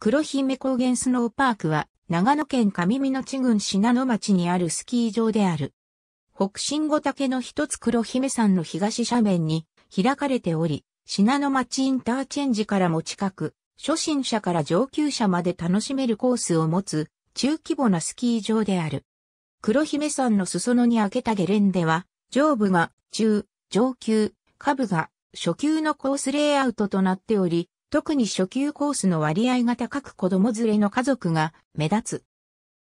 黒姫高原スノーパークは、長野県上地郡品野町にあるスキー場である。北新五岳の一つ黒姫山の東斜面に開かれており、品野町インターチェンジからも近く、初心者から上級者まで楽しめるコースを持つ中規模なスキー場である。黒姫山の裾野に開けたゲレンデは、上部が中、上級、下部が初級のコースレイアウトとなっており、特に初級コースの割合が高く子供連れの家族が目立つ。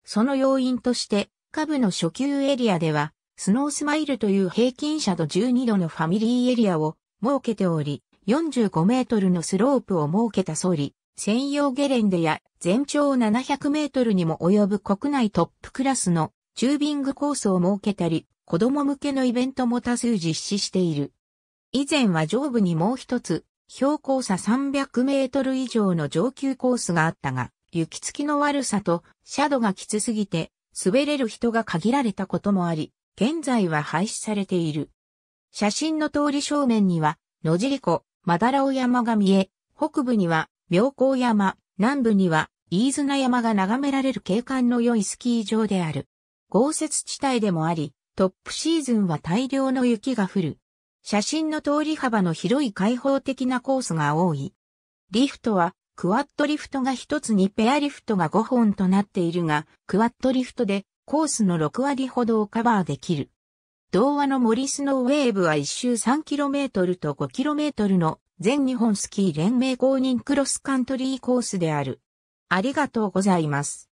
その要因として、下部の初級エリアでは、スノースマイルという平均車度12度のファミリーエリアを設けており、45メートルのスロープを設けた総理、専用ゲレンデや全長700メートルにも及ぶ国内トップクラスのチュービングコースを設けたり、子供向けのイベントも多数実施している。以前は上部にもう一つ標高差300メートル以上の上級コースがあったが、雪付きの悪さと、シャドがきつすぎて、滑れる人が限られたこともあり、現在は廃止されている。写真の通り正面には、野尻湖、マダラオ山が見え、北部には、妙高山、南部には、飯綱山が眺められる景観の良いスキー場である。豪雪地帯でもあり、トップシーズンは大量の雪が降る。写真の通り幅の広い開放的なコースが多い。リフトは、クワッドリフトが一つにペアリフトが5本となっているが、クワッドリフトでコースの6割ほどをカバーできる。童話の森スノーウェーブは1周 3km と 5km の全日本スキー連盟公認クロスカントリーコースである。ありがとうございます。